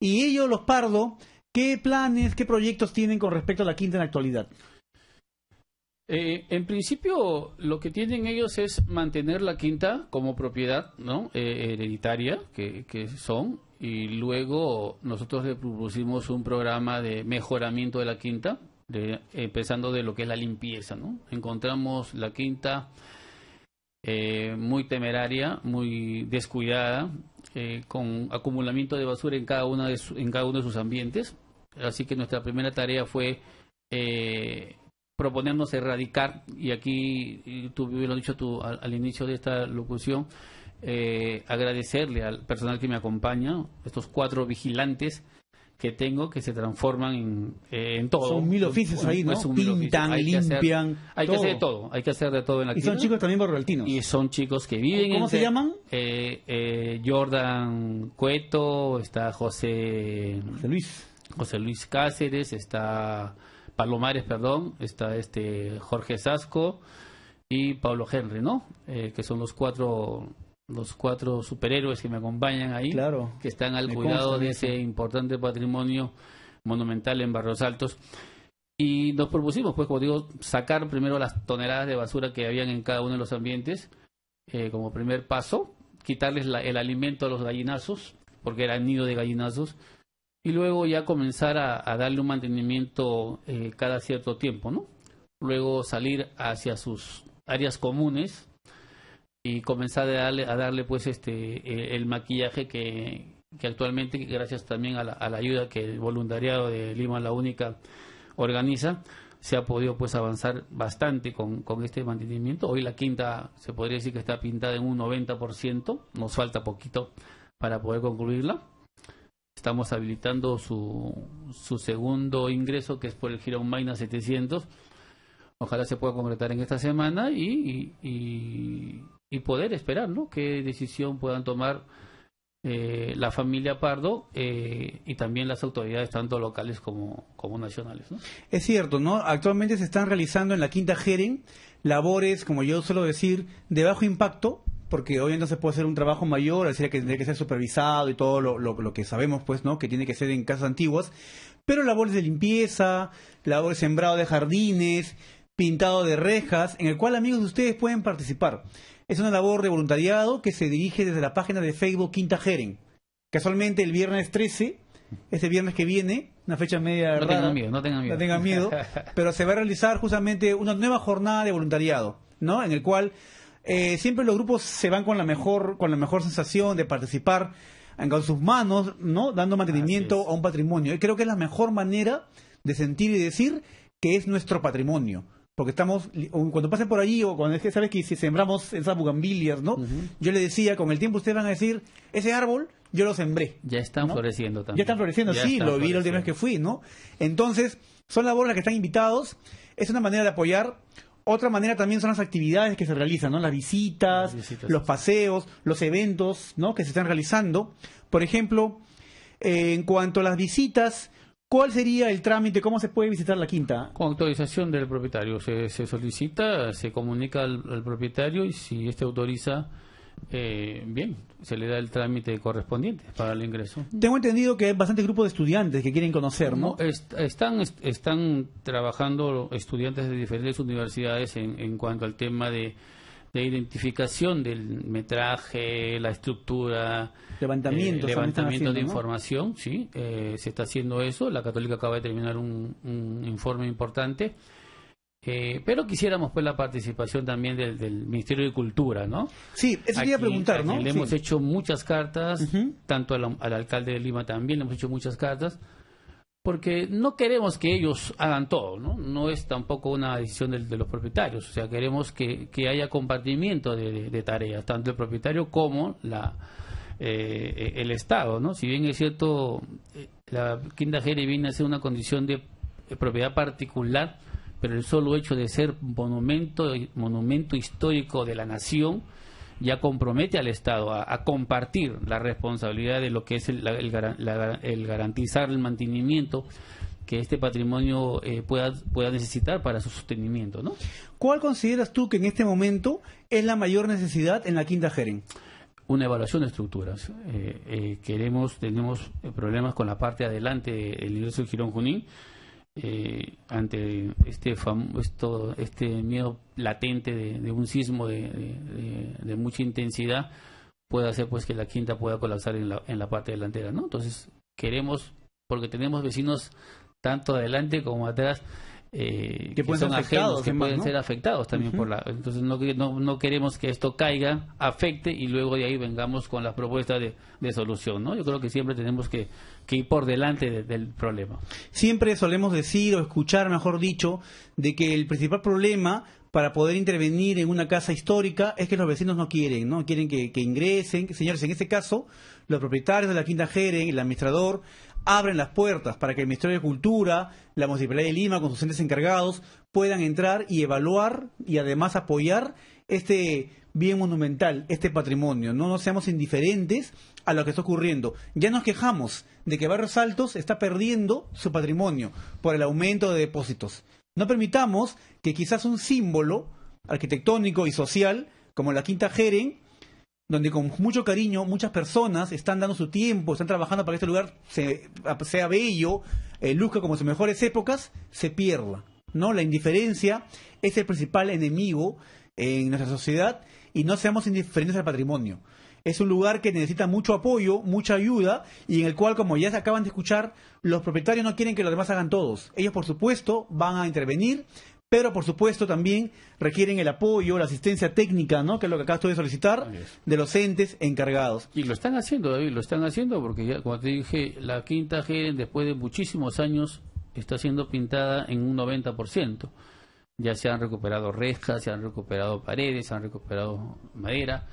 Y ellos, los Pardo, ¿qué planes, qué proyectos tienen con respecto a la quinta en la actualidad? Eh, en principio, lo que tienen ellos es mantener la quinta como propiedad ¿no? Eh, hereditaria que, son y luego nosotros le propusimos un programa de mejoramiento de la quinta, empezando de lo que es la limpieza. Encontramos la quinta eh, muy temeraria, muy descuidada, con acumulamiento de basura en cada, una uno de sus ambientes. Así que nuestra primera tarea fue... Eh, proponernos erradicar, y aquí tú lo has dicho tú al, inicio de esta locución, eh, agradecerle al personal que me acompaña, estos cuatro vigilantes que tengo que se transforman en, eh, todo. Son mil oficios ahí, ¿no? Un Pintan, limpian. hay que hacer de todo, hay que hacer de todo en la Y son chicos también borraltinos. Y son chicos que viven ¿Cómo se llaman? Eh, eh, Jordan Cueto, está José, José Luis. José Luis Cáceres, está Palomares, perdón, está este Jorge Sasco y Pablo Henry, ¿no? Eh, que son los cuatro los cuatro superhéroes que me acompañan ahí, claro, que están al cuidado de ese importante patrimonio monumental en barros Altos. Y nos propusimos, pues, como digo, sacar primero las toneladas de basura que habían en cada uno de los ambientes eh, como primer paso, quitarles el alimento a los gallinazos, porque era nido de gallinazos, y luego ya comenzar a, darle un mantenimiento eh, cada cierto tiempo, ¿no? Luego salir hacia sus áreas comunes y comenzar a darle, a darle pues este el maquillaje que, actualmente, gracias también a la, ayuda que el voluntariado de Lima La Única organiza, se ha podido pues avanzar bastante con, con este mantenimiento. Hoy la quinta se podría decir que está pintada en un 90%, nos falta poquito para poder concluirla Estamos habilitando su, su segundo ingreso, que es por el giro Maina 700. Ojalá se pueda concretar en esta semana y, y, poder esperar ¿no? qué decisión puedan tomar eh, la familia Pardo eh, y también las autoridades tanto locales como, como nacionales. Es cierto, ¿no? Actualmente se están realizando en la Quinta Jeren labores, como yo suelo decir, de bajo impacto, porque hoy entonces puede ser un trabajo mayor, ...es decir, que tendría que ser supervisado y todo lo, que sabemos, pues, ¿no? Que tiene que ser en casas antiguas. Pero labores de limpieza, labores de sembrado de jardines, pintado de rejas, en el cual amigos de ustedes pueden participar. Es una labor de voluntariado que se dirige desde la página de Facebook Quinta Jeren. Casualmente el viernes 13, este viernes que viene, una fecha media no Tengan miedo, no tengan miedo. No tengan miedo, pero se va a realizar justamente una nueva jornada de voluntariado, ¿no? En el cual eh, siempre los grupos se van con la mejor, con la mejor sensación de participar con sus manos, ¿no? Dando mantenimiento a un patrimonio. Y creo que es la mejor manera de sentir y decir que es nuestro patrimonio. Porque estamos, cuando pasen por allí o cuando es que sabes que si sembramos esas bugambilias, ¿no? Yo le decía, con el tiempo ustedes van a decir, ese árbol yo lo sembré. Ya están floreciendo también. Ya están floreciendo, sí, lo vi el día que fui, ¿no? Entonces, son labores que están invitados. Es una manera de apoyar otra manera también son las actividades que se realizan, Las visitas, los paseos, los eventos, ¿no? Que se están realizando. Por ejemplo, eh, en cuanto a las visitas, ¿Cuál sería el trámite? ¿Cómo se puede visitar la quinta? Con autorización del propietario. Se, solicita, se comunica al, propietario y si éste autoriza, eh, bien, se le da el trámite correspondiente para el ingreso. Tengo entendido que hay bastante grupo de estudiantes que quieren conocer, ¿no? están, trabajando estudiantes de diferentes universidades en, cuanto al tema de, de identificación del metraje, la estructura, levantamiento, eh, levantamiento de información, sí, eh, se está haciendo eso. La Católica acaba de terminar un informe importante eh, pero quisiéramos pues la participación también del, Ministerio de Cultura, ¿no? Sí, eso quería preguntar, ¿no? Le hemos hecho muchas cartas, tanto al, alcalde de Lima también le hemos hecho muchas cartas, porque no queremos que ellos hagan todo, ¿no? No es tampoco una decisión de, los propietarios, o sea, queremos que, haya compartimiento de, tareas, tanto el propietario como la eh, el Estado, ¿no? Si bien es cierto, eh, la quinta Jere viene a ser una condición de propiedad particular, pero el solo hecho de ser monumento, monumento histórico de la nación ya compromete al Estado a, compartir la responsabilidad de lo que es el, el, garantizar el mantenimiento que este patrimonio eh, pueda, necesitar para su sostenimiento. ¿no? ¿Cuál consideras tú que en este momento es la mayor necesidad en la Quinta Jeren? Una evaluación de estructuras. Eh, eh, queremos, tenemos problemas con la parte adelante del ingreso del Girón Junín eh, ante este, esto, este miedo latente de, un sismo de, mucha intensidad puede hacer pues que la quinta pueda colapsar en la, en la parte delantera, ¿no? Entonces queremos, porque tenemos vecinos tanto adelante como atrás, eh, que, pueden son que pueden ser afectados también por la... Entonces no, no, no, queremos que esto caiga, afecte y luego de ahí vengamos con las propuestas de, de solución, ¿no? Yo creo que siempre tenemos que, ir por delante del problema. Siempre solemos decir o escuchar, mejor dicho, de que el principal problema para poder intervenir en una casa histórica es que los vecinos no quieren, ¿no? Quieren que, ingresen. Señores, en este caso, los propietarios de la Quinta jere el administrador, abren las puertas para que el Ministerio de Cultura, la Municipalidad de Lima, con sus entes encargados, puedan entrar y evaluar y además apoyar este bien monumental, este patrimonio. No nos seamos indiferentes a lo que está ocurriendo. Ya nos quejamos de que Barrios Altos está perdiendo su patrimonio por el aumento de depósitos. No permitamos que quizás un símbolo arquitectónico y social como la Quinta Jeren donde con mucho cariño muchas personas están dando su tiempo, están trabajando para que este lugar se, sea bello, eh, luzca como sus mejores épocas, se pierda. ¿no? La indiferencia es el principal enemigo en nuestra sociedad y no seamos indiferentes al patrimonio. Es un lugar que necesita mucho apoyo, mucha ayuda y en el cual, como ya se acaban de escuchar, los propietarios no quieren que los demás hagan todos. Ellos, por supuesto, van a intervenir, pero, por supuesto, también requieren el apoyo, la asistencia técnica, ¿no? Que es lo que acá estoy de solicitar, de los entes encargados. Y lo están haciendo, David, lo están haciendo, porque ya, como te dije, la quinta Geren, después de muchísimos años, está siendo pintada en un 90%. Ya se han recuperado rejas, se han recuperado paredes, se han recuperado madera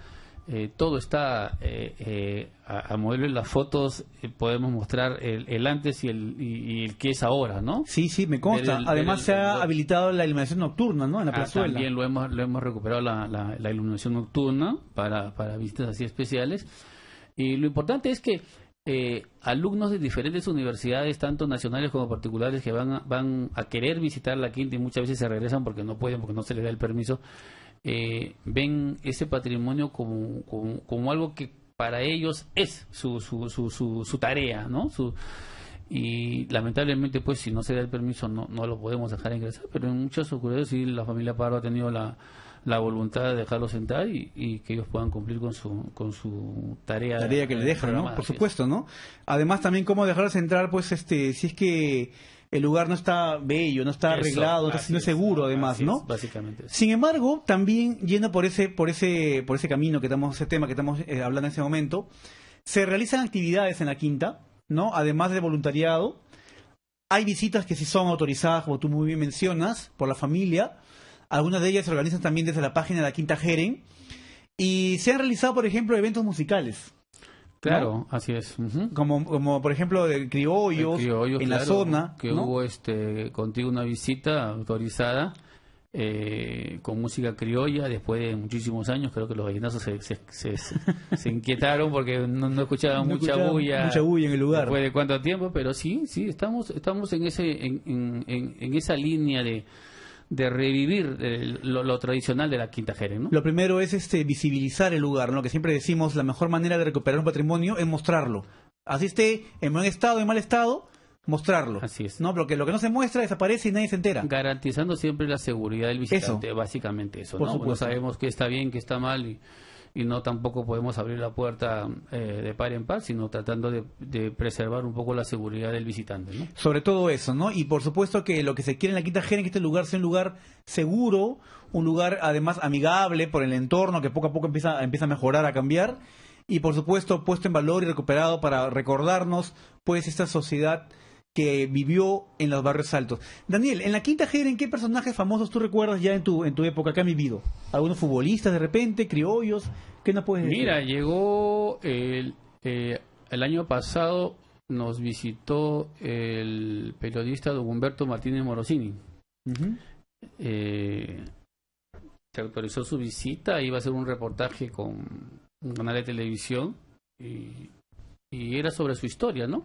eh, todo está eh, eh, a, a, modelo en las fotos, eh, podemos mostrar el, antes y el, que es ahora, ¿no? Sí, sí, me consta. Además se ha habilitado la iluminación nocturna, ¿no? En la ah, También lo hemos, recuperado la, iluminación nocturna para, para visitas así especiales. Y lo importante es que alumnos de diferentes universidades, tanto nacionales como particulares, que van van a querer visitar la quinta y muchas veces se regresan porque no pueden, porque no se les da el permiso, eh, ven ese patrimonio como, como, algo que para ellos es su, su, su, su, tarea, ¿no? Su, y lamentablemente pues si no se da el permiso no, no lo podemos dejar ingresar, pero en muchas ocurrencias sí la familia Paro ha tenido la, voluntad de dejarlos entrar y, que ellos puedan cumplir con su, con su tarea. Tarea que le dejan, Por supuesto, ¿no? Además también cómo dejarlos entrar pues este, si es que el lugar no está bello, no está arreglado, no es seguro además, ¿no? básicamente. Sin embargo, también yendo por ese, por ese, por ese camino que estamos, ese tema que estamos eh, hablando en ese momento, se realizan actividades en la quinta, ¿no? Además de voluntariado, hay visitas que sí son autorizadas, como tú muy bien mencionas, por la familia. Algunas de ellas se organizan también desde la página de la Quinta Jeren. Y se han realizado, por ejemplo, eventos musicales. Claro, así es. como, como por ejemplo de criollos, criollo, en la zona. Que hubo este, contigo una visita autorizada eh, con música criolla después de muchísimos años. Creo que los gallinazos se, inquietaron porque no, escuchaban mucha bulla. Mucha bulla en el lugar. Después de cuánto tiempo, pero sí, sí, estamos, estamos en, ese, en esa línea de de revivir lo, tradicional de la Quinta Jerez, ¿no? Lo primero es este visibilizar el lugar, ¿no? Que siempre decimos, la mejor manera de recuperar un patrimonio es mostrarlo. Así esté en buen estado, en mal estado, mostrarlo. Así es. No, porque lo que no se muestra desaparece y nadie se entera. Garantizando siempre la seguridad del visitante, básicamente eso. Por Supuesto. sabemos qué está bien, qué está mal y y no tampoco podemos abrir la puerta eh, de par en par, sino tratando de, preservar un poco la seguridad del visitante. ¿no? Sobre todo eso, ¿no? Y por supuesto que lo que se quiere en la Quinta genera es que este lugar sea un lugar seguro, un lugar además amigable por el entorno que poco a poco empieza, empieza a mejorar, a cambiar y por supuesto puesto en valor y recuperado para recordarnos pues esta sociedad que vivió en los barrios altos. Daniel, en la Quinta gira, ¿en qué personajes famosos tú recuerdas ya en tu, en tu época que han vivido? ¿Algunos futbolistas de repente, criollos? ¿Qué nos puedes decir? Mira, llegó el, eh, año pasado, nos visitó el periodista don Humberto Martínez Morosini. Eh, se autorizó su visita, iba a hacer un reportaje con un canal de televisión y, y era sobre su historia, ¿no?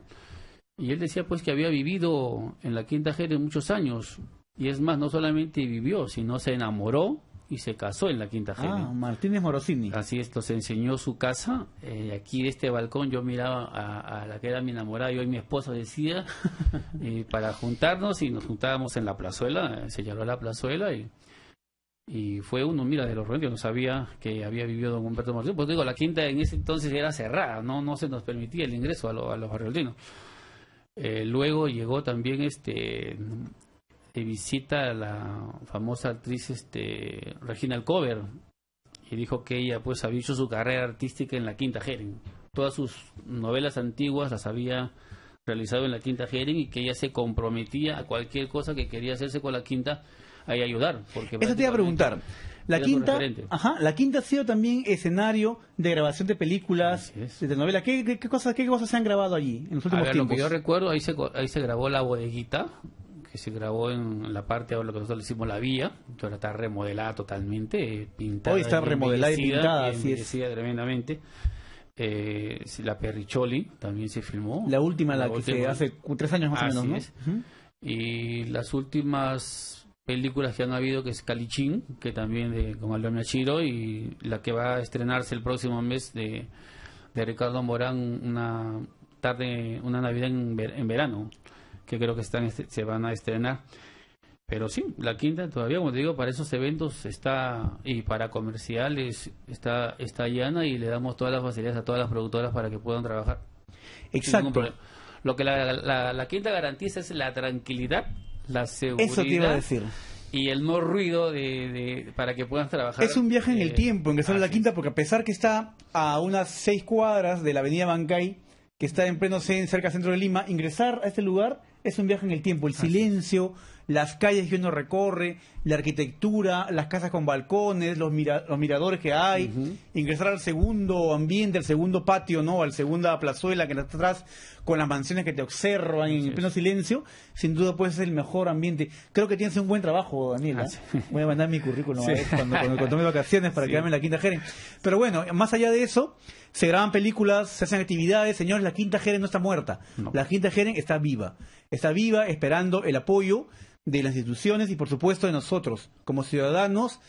Y él decía pues que había vivido en la Quinta Jerez muchos años. Y es más, no solamente vivió, sino se enamoró y se casó en la Quinta Jerez. Ah, Martínez Morosini. Así es, se enseñó su casa. Eh, aquí de este balcón yo miraba a, la que era mi enamorada, Y hoy mi esposa decía, eh, para juntarnos y nos juntábamos en la plazuela, eh, Se se a la plazuela y... Y fue uno, mira, de los rendios, no sabía que había vivido don Humberto Martínez. Pues digo, la quinta en ese entonces era cerrada, no no se nos permitía el ingreso a, los barriolinos. Eh, luego llegó también este de visita a la famosa actriz este Regina Alcover y dijo que ella pues había hecho su carrera artística en la Quinta Jering Todas sus novelas antiguas las había realizado en la Quinta Jering y que ella se comprometía a cualquier cosa que quería hacerse con la Quinta a ayudar. Porque Eso te iba a preguntar. La quinta, la quinta ha sido también escenario de grabación de películas, de telenovelas. ¿Qué, cosas, cosas se han grabado allí en los últimos a ver, Lo que yo recuerdo, ahí se, ahí se grabó La Bodeguita, que se grabó en la parte ahora lo que nosotros le hicimos la vía, que ahora está remodelada totalmente, eh, pintada. Hoy está remodelada y pintada, así es. tremendamente. Eh, la Perricholi también se filmó. La última, la, que se hace tres años más o menos, Y las últimas películas que han habido, que es Calichín, que también de, con Aldo Chiro, y la que va a estrenarse el próximo mes de, Ricardo Morán, una tarde, una Navidad en, verano, que creo que están, este, se van a estrenar. Pero sí, la quinta todavía, como te digo, para esos eventos está, y para comerciales está, está llana y le damos todas las facilidades a todas las productoras para que puedan trabajar. Exacto. Lo que la quinta garantiza es la tranquilidad eso te iba a decir. Y el no ruido para que puedas trabajar. Es un viaje en el eh, tiempo, ingresar a la quinta, porque a pesar que está a unas seis cuadras de la avenida Bancay, que está en pleno cerca centro de Lima, ingresar a este lugar es un viaje en el tiempo. El silencio, las calles que uno recorre, la arquitectura, las casas con balcones, los, miradores que hay, ingresar al segundo ambiente, al segundo patio, ¿no? Al segunda plazuela que está atrás, con las mansiones que te observan en pleno silencio, sin duda puede ser el mejor ambiente. Creo que tienes un buen trabajo, Daniel. ¿ah? Ah, Voy a mandar mi currículum a ver, cuando, tome vacaciones para quedarme en la quinta Jeren. Pero bueno, más allá de eso, se graban películas, se hacen actividades. Señores, la Quinta Jeren no está muerta. La Quinta Jeren está viva. Está viva esperando el apoyo de las instituciones y, por supuesto, de nosotros. Como ciudadanos,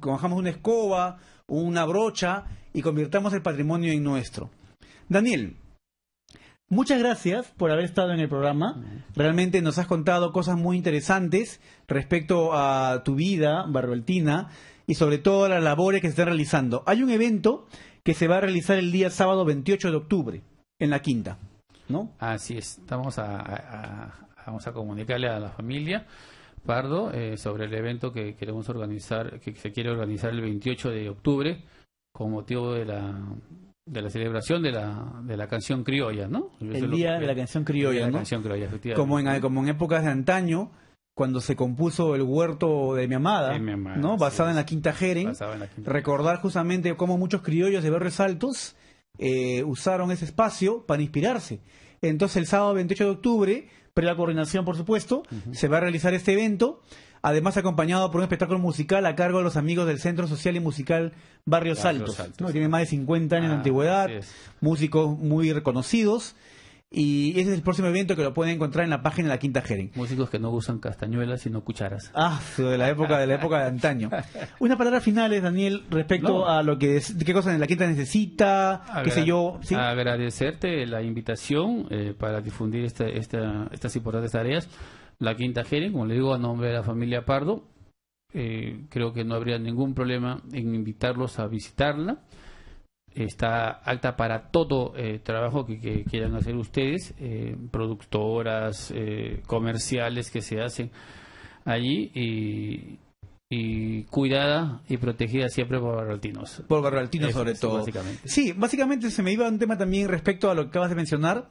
cojamos una escoba, una brocha y convirtamos el patrimonio en nuestro. Daniel, Muchas gracias por haber estado en el programa. Realmente nos has contado cosas muy interesantes respecto a tu vida, Barbaltina, y sobre todo las labores que se están realizando. Hay un evento que se va a realizar el día sábado 28 de octubre en la Quinta, ¿no? Así es, estamos a, vamos a comunicarle a la familia. Pardo eh, sobre el evento que queremos organizar, que se quiere organizar el 28 de octubre con motivo de la de la celebración de la, de la canción criolla, ¿no? El día de la canción criolla, Como en, como en épocas de antaño, cuando se compuso El huerto de mi amada, ¿no? Basada en, la Quinta Jeren, recordar justamente cómo muchos criollos de Barrios Altos eh, usaron ese espacio para inspirarse. Entonces el sábado 28 de octubre, pre la coordinación por supuesto, se va a realizar este evento, además acompañado por un espectáculo musical a cargo de los amigos del Centro Social y Musical Barrios, Saltos Altos, Tiene más de 50 años de ah, antigüedad, músicos muy reconocidos. Y ese es el próximo evento que lo pueden encontrar en la página de la Quinta Jering. Músicos que no usan castañuelas, sino cucharas. Ah, de la época de la época de antaño. Una palabra final Daniel, respecto a lo que qué cosas la Quinta necesita, qué sé yo. Agradecerte la invitación eh, para difundir este, estas importantes tareas. La Quinta Jering, como le digo, a nombre de la familia Pardo, eh, creo que no habría ningún problema en invitarlos a visitarla está alta para todo eh, trabajo que, quieran hacer ustedes, eh, productoras, eh, comerciales que se hacen allí y, cuidada y protegida siempre por barraltinos. Por barraltinos sobre todo. Sí, básicamente se me iba un tema también respecto a lo que acabas de mencionar.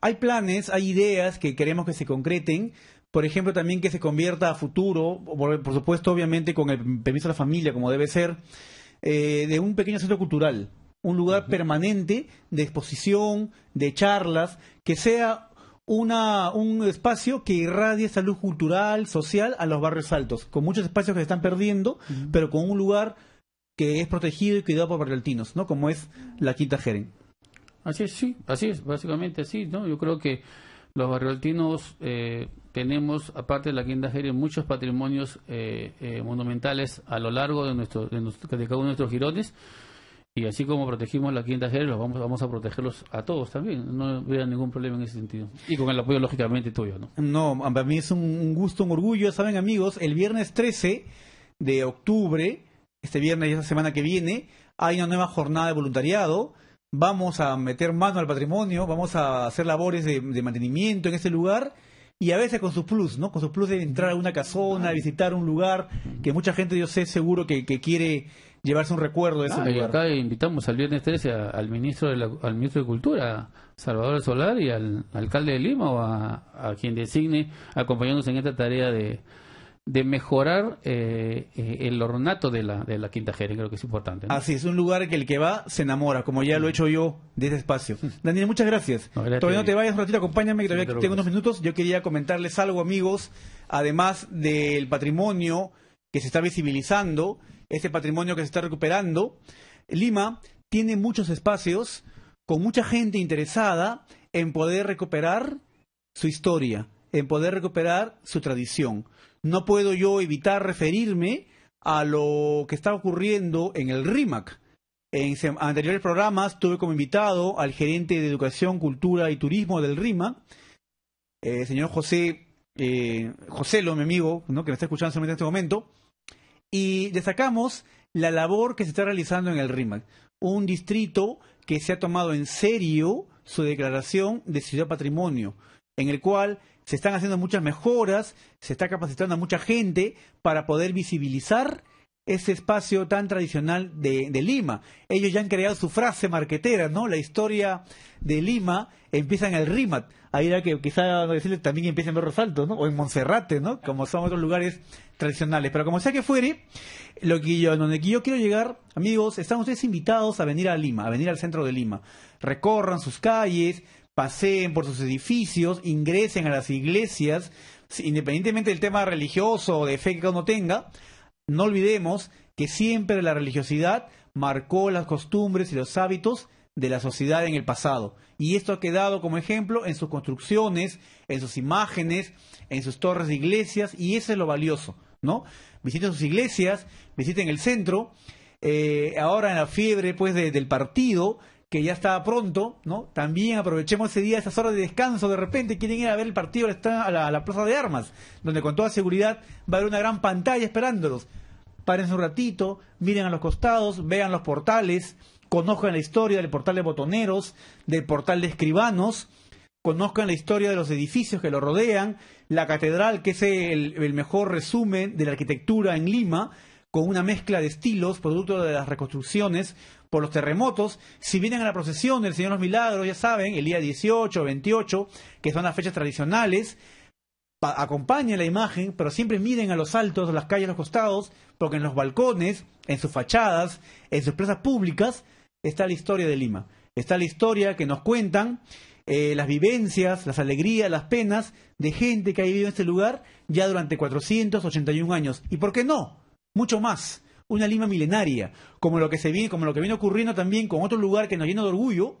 Hay planes, hay ideas que queremos que se concreten, por ejemplo, también que se convierta a futuro, por, supuesto, obviamente, con el permiso de la familia, como debe ser, de un pequeño centro cultural un lugar permanente de exposición, de charlas, que sea una, un espacio que irradie salud cultural, social a los barrios altos, con muchos espacios que se están perdiendo, pero con un lugar que es protegido y cuidado por barrialtinos, ¿no? Como es la Quinta Jeren. Así es, sí, así es, básicamente así, ¿no? Yo creo que los barrialtinos eh, tenemos, aparte de la Quinta Jeren, muchos patrimonios eh, eh, monumentales a lo largo de, nuestro, de, cada uno de nuestros girones. Y así como protegimos la quinta serie, vamos, a protegerlos a todos también. No veo ningún problema en ese sentido. Y con el apoyo, lógicamente, tuyo, ¿no? No, para mí es un gusto, un orgullo. Saben, amigos, el viernes 13 de octubre, este viernes y esta semana que viene, hay una nueva jornada de voluntariado. Vamos a meter mano al patrimonio, vamos a hacer labores de, mantenimiento en este lugar y a veces con sus plus, ¿no? Con sus plus de entrar a una casona, visitar un lugar que mucha gente, yo sé, seguro que quiere llevarse un recuerdo de ese lugar. Y acá invitamos al viernes 13 al ministro de al ministro de Cultura, Salvador Solar, y al alcalde de Lima, o a, quien designe, acompañándonos en esta tarea de, de mejorar eh, eh, el ornato de la, de la Quinta Jerez, creo que es importante. Así es, un lugar que el que va se enamora, como ya lo he hecho yo de este espacio. Daniel, muchas gracias. Todavía no te vayas un ratito, acompáñame, que todavía tengo unos minutos. Yo quería comentarles algo, amigos, además del patrimonio que se está visibilizando este patrimonio que se está recuperando. Lima tiene muchos espacios con mucha gente interesada en poder recuperar su historia, en poder recuperar su tradición. No puedo yo evitar referirme a lo que está ocurriendo en el RIMAC. En anteriores programas tuve como invitado al gerente de Educación, Cultura y Turismo del RIMAC, el eh, señor José, eh, José mi amigo, que me está escuchando solamente en este momento. Y destacamos la labor que se está realizando en el RIMAC, un distrito que se ha tomado en serio su declaración de ciudad patrimonio, en el cual se están haciendo muchas mejoras, se está capacitando a mucha gente para poder visibilizar ese espacio tan tradicional de, Lima. Ellos ya han creado su frase marquetera, ¿no? La historia de Lima empieza en el Rimat. Ahí era que quizá decirle también empieza en Berros ¿no? O en Monserrate, ¿no? Como son otros lugares tradicionales. Pero como sea que fuere, lo que yo, donde yo quiero llegar, amigos, están ustedes invitados a venir a Lima, a venir al centro de Lima. Recorran sus calles, paseen por sus edificios, ingresen a las iglesias, independientemente del tema religioso o de fe que uno tenga no olvidemos que siempre la religiosidad marcó las costumbres y los hábitos de la sociedad en el pasado. Y esto ha quedado como ejemplo en sus construcciones, en sus imágenes, en sus torres de iglesias, y eso es lo valioso, ¿no? Visiten sus iglesias, visiten el centro, eh, ahora en la fiebre pues del partido, que ya está pronto, ¿no? También aprovechemos ese día, esas horas de descanso, de repente quieren ir a ver el partido a la, a la Plaza de Armas, donde con toda seguridad va a haber una gran pantalla esperándolos. Párense un ratito, miren a los costados, vean los portales, conozcan la historia del portal de botoneros, del portal de escribanos, conozcan la historia de los edificios que lo rodean, la catedral, que es el mejor resumen de la arquitectura en Lima, con una mezcla de estilos, producto de las reconstrucciones por los terremotos. Si vienen a la procesión del Señor de los Milagros, ya saben, el día 18, 28, que son las fechas tradicionales, acompañen la imagen, pero siempre miren a los altos, a las calles, a los costados, porque en los balcones, en sus fachadas, en sus plazas públicas, está la historia de Lima. Está la historia que nos cuentan, eh, las vivencias, las alegrías, las penas de gente que ha vivido en este lugar ya durante 481 años. ¿Y por qué no? mucho más, una Lima milenaria, como lo que se viene, como lo que viene ocurriendo también con otro lugar que nos llena de orgullo,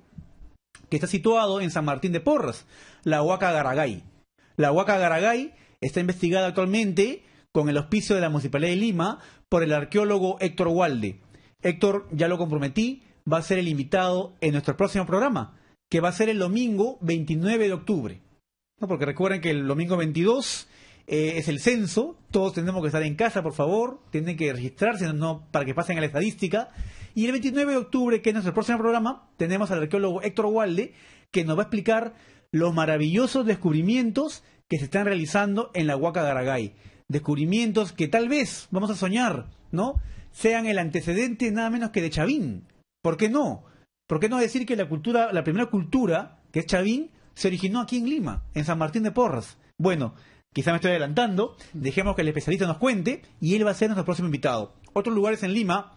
que está situado en San Martín de Porras, la Huaca Garagay. La Huaca Garagay está investigada actualmente con el hospicio de la Municipalidad de Lima por el arqueólogo Héctor Walde. Héctor, ya lo comprometí, va a ser el invitado en nuestro próximo programa, que va a ser el domingo 29 de octubre. ¿No? Porque recuerden que el domingo 22 eh, es el censo, todos tenemos que estar en casa, por favor, tienen que registrarse no, para que pasen a la estadística. Y el 29 de octubre, que es nuestro próximo programa, tenemos al arqueólogo Héctor Walde, que nos va a explicar los maravillosos descubrimientos que se están realizando en la Huaca Garagay. Descubrimientos que tal vez, vamos a soñar, ¿no? Sean el antecedente nada menos que de Chavín. ¿Por qué no? ¿Por qué no decir que la cultura, la primera cultura, que es Chavín, se originó aquí en Lima, en San Martín de Porras? Bueno, quizá me estoy adelantando, dejemos que el especialista nos cuente y él va a ser nuestro próximo invitado. Otros lugares en Lima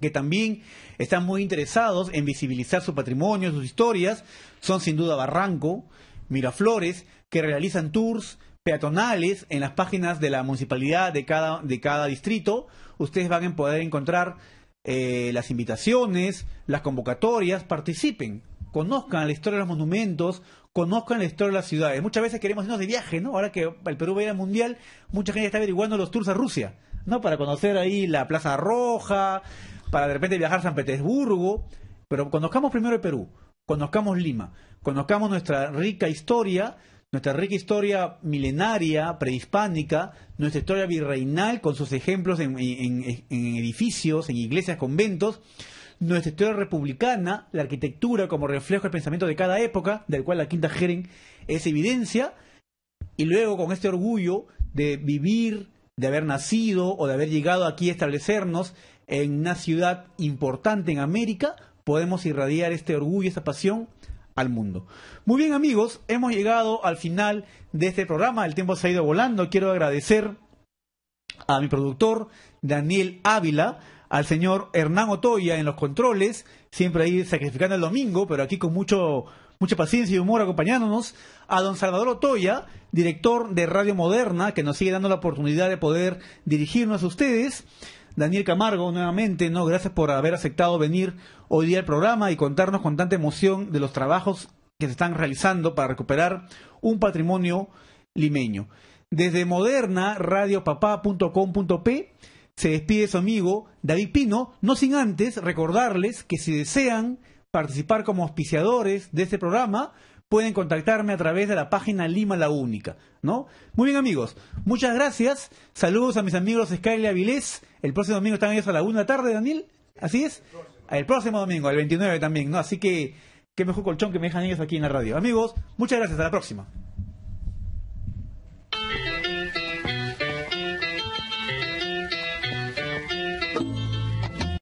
que también están muy interesados en visibilizar su patrimonio, sus historias, son sin duda Barranco, Miraflores, que realizan tours peatonales en las páginas de la municipalidad de cada, distrito. Ustedes van a poder encontrar eh, las invitaciones, las convocatorias, participen, conozcan la historia de los monumentos, conozcan la historia de las ciudades. Muchas veces queremos irnos de viaje, ¿no? Ahora que el Perú va a ir al Mundial, mucha gente está averiguando los tours a Rusia, ¿no? Para conocer ahí la Plaza Roja, para de repente viajar a San Petersburgo. Pero conozcamos primero el Perú, conozcamos Lima, conozcamos nuestra rica historia, nuestra rica historia milenaria, prehispánica, nuestra historia virreinal con sus ejemplos en, en edificios, en iglesias, conventos nuestra historia republicana, la arquitectura como reflejo del pensamiento de cada época, del cual la Quinta Jeren es evidencia, y luego con este orgullo de vivir, de haber nacido o de haber llegado aquí a establecernos en una ciudad importante en América, podemos irradiar este orgullo, esta pasión al mundo. Muy bien amigos, hemos llegado al final de este programa, el tiempo se ha ido volando, quiero agradecer a mi productor Daniel Ávila, al señor Hernán Otoya en los controles, siempre ahí sacrificando el domingo, pero aquí con mucho, mucha paciencia y humor acompañándonos, a don Salvador Otoya, director de Radio Moderna, que nos sigue dando la oportunidad de poder dirigirnos a ustedes. Daniel Camargo, nuevamente, ¿no? Gracias por haber aceptado venir hoy día al programa y contarnos con tanta emoción de los trabajos que se están realizando para recuperar un patrimonio limeño. Desde moderna, radiopapá.com.p se despide su amigo David Pino, no sin antes recordarles que si desean participar como auspiciadores de este programa, pueden contactarme a través de la página Lima La Única, ¿no? Muy bien, amigos. Muchas gracias. Saludos a mis amigos Skyler Avilés. El próximo domingo están ellos a la una de la tarde, Daniel. ¿Así es? El próximo. domingo, el 29 también, ¿no? Así que qué mejor colchón que me dejan ellos aquí en la radio. Amigos, muchas gracias. Hasta la próxima.